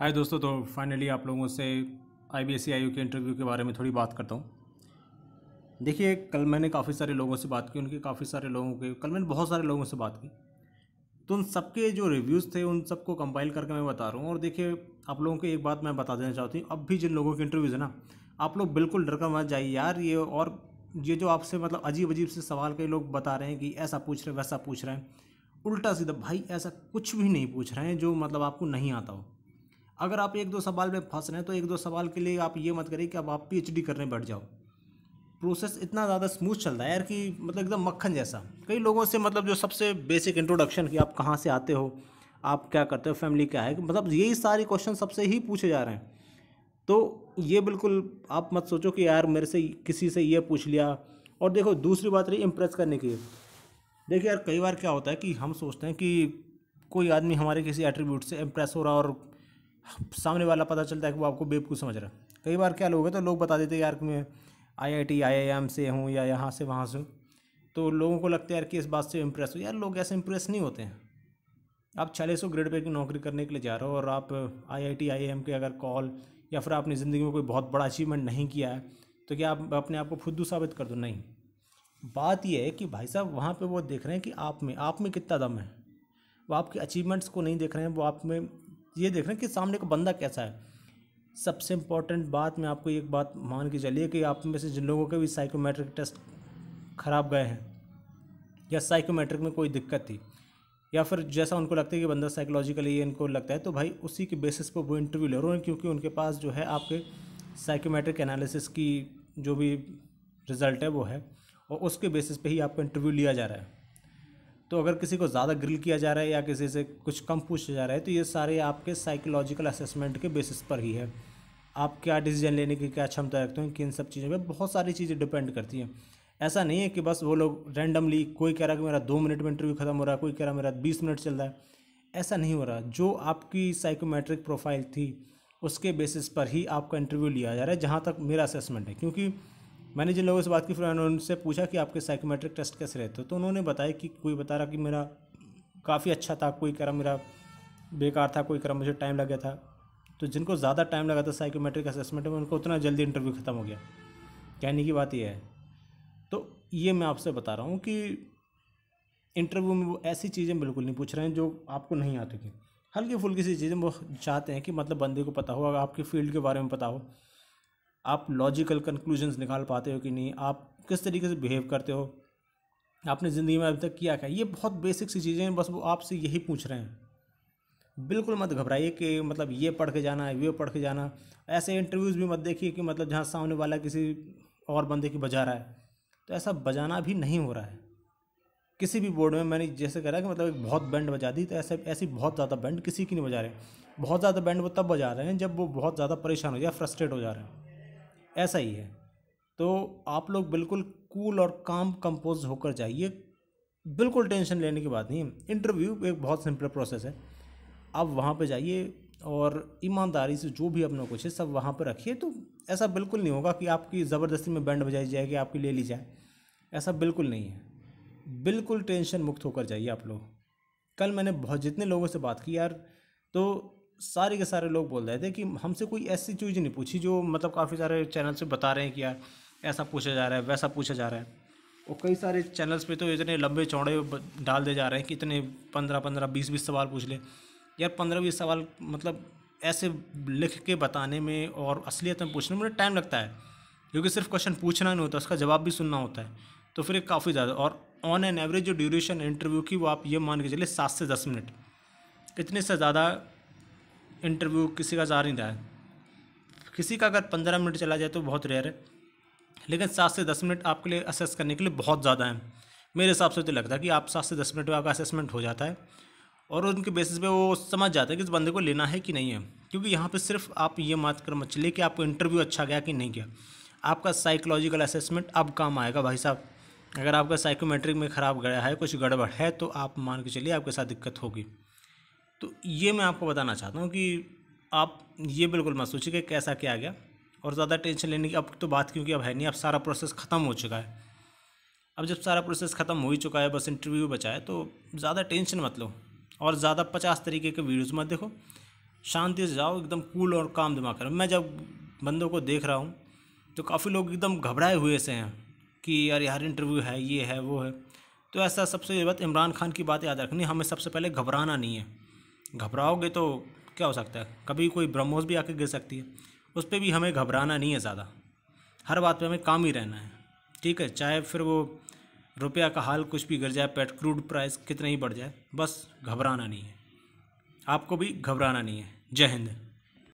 हाय दोस्तों तो फाइनली आप लोगों से I B S C I U के इंटरव्यू के बारे में थोड़ी बात करता हूँ देखिए कल मैंने काफ़ी सारे लोगों से बात की उनके काफ़ी सारे लोगों के कल मैंने बहुत सारे लोगों से बात की तो उन सबके जो रिव्यूज़ थे उन सबको कंपाइल करके मैं बता रहा हूँ और देखिए आप लोगों को एक बात मैं बता देना चाहती हूँ अब भी जिन लोगों के इंटरव्यूज़ है ना आप लोग बिल्कुल डर कर मत जाइए यार ये और ये जो आपसे मतलब अजीब अजीब से सवाल कई लोग बता रहे हैं कि ऐसा पूछ रहे हैं वैसा पूछ रहे हैं उल्टा सीधा भाई ऐसा कुछ भी नहीं पूछ रहे हैं जो मतलब आपको नहीं आता हो अगर आप एक दो सवाल में फंस रहे हैं तो एक दो सवाल के लिए आप ये मत करिए कि अब आप पीएचडी करने बैठ जाओ प्रोसेस इतना ज़्यादा स्मूथ चल रहा है यार कि मतलब एकदम मक्खन जैसा कई लोगों से मतलब जो सबसे बेसिक इंट्रोडक्शन कि आप कहाँ से आते हो आप क्या करते हो फैमिली क्या है मतलब यही सारे क्वेश्चन सबसे ही पूछे जा रहे हैं तो ये बिल्कुल आप मत सोचो कि यार मेरे से किसी से ये पूछ लिया और देखो दूसरी बात रही इम्प्रेस करने की देखिए यार कई बार क्या होता है कि हम सोचते हैं कि कोई आदमी हमारे किसी एट्रीब्यूट से इम्प्रेस हो रहा और सामने वाला पता चलता है कि वो आपको बेवकूफ़ समझ रहा है कई बार क्या लोग हैं तो लोग बता देते यार कि मैं आई I T I I am से हूँ या यहाँ से वहाँ से हूँ तो लोगों को लगता है यार कि इस बात से इम्प्रेस हो यार लोग ऐसे इम्प्रेस नहीं होते हैं आप चालीस सौ ग्रेड पे की नौकरी करने के लिए जा रहे हो और आप आई I T I I am के अगर कॉल या फिर आपने ज़िंदगी में कोई बहुत बड़ा अचीवमेंट नहीं किया है तो क्या आप अपने आप को फुद्दू साबित कर दो नहीं बात यह है कि भाई साहब वहाँ पर वो देख रहे हैं कि आप में आप में कितना दम है वो आपके अचीवमेंट्स को नहीं देख रहे हैं वो आप में ये देख रहे हैं कि सामने का बंदा कैसा है सबसे इम्पॉर्टेंट बात मैं आपको एक बात मान के चलिए कि आप में से जिन लोगों के भी साइकोमेट्रिक टेस्ट खराब गए हैं या साइकोमेट्रिक में कोई दिक्कत थी या फिर जैसा उनको लगता है कि बंदा साइकोलॉजिकली इनको लगता है तो भाई उसी के बेसिस पर वो इंटरव्यू ले रहे हैं क्योंकि उनके पास जो है आपके साइकोमेट्रिक एनालिसिस की जो भी रिज़ल्ट है वो है और उसके बेसिस पे ही आपका इंटरव्यू लिया जा रहा है तो अगर किसी को ज़्यादा ग्रिल किया जा रहा है या किसी से कुछ कम पूछा जा रहा है तो ये सारे आपके साइकोलॉजिकल असेसमेंट के बेसिस पर ही है आप क्या डिसीजन लेने की क्या क्षमता रखते हैं कि इन सब चीज़ों पर बहुत सारी चीज़ें डिपेंड करती हैं ऐसा नहीं है कि बस वो लोग रैंडमली कोई कह रहा कि मेरा दो मिनट में इंटरव्यू खत्म हो रहा है कोई कह रहा मेरा बीस मिनट चल रहा है ऐसा नहीं हो रहा जो आपकी साइकोमेट्रिक प्रोफाइल थी उसके बेसिस पर ही आपका इंटरव्यू लिया जा रहा है जहाँ तक मेरा असेसमेंट है क्योंकि मैंने जिन लोगों से बात की फिर मैंने उनसे पूछा कि आपके साइकोमेट्रिक टेस्ट कैसे रहते हो तो उन्होंने बताया कि कोई बता रहा कि मेरा काफ़ी अच्छा था कोई कह रहा मेरा बेकार था कोई कह रहा मुझे टाइम लग गया था तो जिनको ज़्यादा टाइम लगा था साइकोमेट्रिक असेसमेंट में उनको उतना जल्दी इंटरव्यू ख़त्म हो गया कहने की बात यह है तो ये मैं आपसे बता रहा हूँ कि इंटरव्यू में वो ऐसी चीज़ें बिल्कुल नहीं पूछ रहे हैं जो आपको नहीं आती थी हल्की फुल्की सी चीज़ें वो चाहते हैं कि मतलब बंदे को पता हो अगर आपके फ़ील्ड के बारे में पता हो आप लॉजिकल कंक्लूजन्स निकाल पाते हो कि नहीं आप किस तरीके से बिहेव करते हो आपने ज़िंदगी में अभी तक किया क्या ये बहुत बेसिक सी चीज़ें हैं बस वो आपसे यही पूछ रहे हैं बिल्कुल मत घबराइए कि मतलब ये पढ़ के जाना है ये पढ़ के जाना ऐसे इंटरव्यूज़ भी मत देखिए कि मतलब जहाँ सामने वाला किसी और बंदे की बजा रहा है तो ऐसा बजाना भी नहीं हो रहा है किसी भी बोर्ड में मैंने जैसे कह है कि मतलब एक बहुत बैंड बजा दी तो ऐसे ऐसी बहुत ज़्यादा बैंड किसी की नहीं बजा रहे बहुत ज़्यादा बैंड वो तब बजा रहे हैं जब वो बहुत ज़्यादा परेशान हो जाए फ्रस्ट्रेट हो जा रहे हैं ऐसा ही है तो आप लोग बिल्कुल कूल और काम कंपोज होकर जाइए बिल्कुल टेंशन लेने की बात नहीं इंटरव्यू एक बहुत सिंपल प्रोसेस है आप वहाँ पर जाइए और ईमानदारी से जो भी अपना कुछ है सब वहाँ पर रखिए तो ऐसा बिल्कुल नहीं होगा कि आपकी ज़बरदस्ती में बैंड बजाई जाएगी आपकी ले ली जाए ऐसा बिल्कुल नहीं है बिल्कुल टेंशन मुक्त होकर जाइए आप लोग कल मैंने बहुत जितने लोगों से बात की यार तो सारे के सारे लोग बोल रहे थे कि हमसे कोई ऐसी चीज़ नहीं पूछी जो मतलब काफ़ी सारे चैनल से बता रहे हैं कि यार ऐसा पूछा जा रहा है वैसा पूछा जा रहा है और कई सारे चैनल्स पे तो इतने लंबे चौड़े डाल दे जा रहे हैं कि इतने पंद्रह पंद्रह बीस बीस सवाल पूछ ले यार पंद्रह बीस सवाल मतलब ऐसे लिख के बताने में और असलियत में पूछने में टाइम लगता है क्योंकि सिर्फ क्वेश्चन पूछना नहीं होता उसका जवाब भी सुनना होता है तो फिर काफ़ी ज़्यादा और ऑन एन एवरेज जो ड्यूरेशन इंटरव्यू की वो आप ये मान के चले सात से दस मिनट इतने से ज़्यादा इंटरव्यू किसी का जा नहीं रहा है किसी का अगर पंद्रह मिनट चला जाए तो बहुत रेयर है लेकिन सात से दस मिनट आपके लिए असेस करने के लिए बहुत ज़्यादा है मेरे हिसाब से तो लगता है कि आप सात से दस मिनट में आपका असेसमेंट हो जाता है और उनके बेसिस पे वो समझ जाता है कि इस बंदे को लेना है कि नहीं है क्योंकि यहाँ पे सिर्फ आप ये मात कर मत चलिए कि आपको इंटरव्यू अच्छा गया कि नहीं गया आपका साइकोलॉजिकल असेसमेंट अब काम आएगा भाई साहब अगर आपका साइकोमेट्रिक में ख़राब गया है कुछ गड़बड़ है तो आप मान के चलिए आपके साथ दिक्कत होगी तो ये मैं आपको बताना चाहता हूँ कि आप ये बिल्कुल मत सोचिए कि कैसा क्या गया और ज़्यादा टेंशन लेने की अब तो बात क्योंकि अब है नहीं अब सारा प्रोसेस ख़त्म हो चुका है अब जब सारा प्रोसेस ख़त्म हो ही चुका है बस इंटरव्यू बचा है तो ज़्यादा टेंशन मत लो और ज़्यादा पचास तरीके के वीडियोज़ मत देखो शांति से जाओ एकदम कूल और काम दिमाग करो मैं जब बंदों को देख रहा हूँ तो काफ़ी लोग एकदम घबराए हुए से हैं कि यार यार इंटरव्यू है ये है वो है तो ऐसा सबसे बात इमरान खान की बात याद रखनी हमें सबसे पहले घबराना नहीं है घबराओगे तो क्या हो सकता है कभी कोई ब्रह्मोस भी आके गिर सकती है उस पर भी हमें घबराना नहीं है ज़्यादा हर बात पे हमें काम ही रहना है ठीक है चाहे फिर वो रुपया का हाल कुछ भी गिर जाए पेट क्रूड प्राइस कितना ही बढ़ जाए बस घबराना नहीं है आपको भी घबराना नहीं है जय हिंद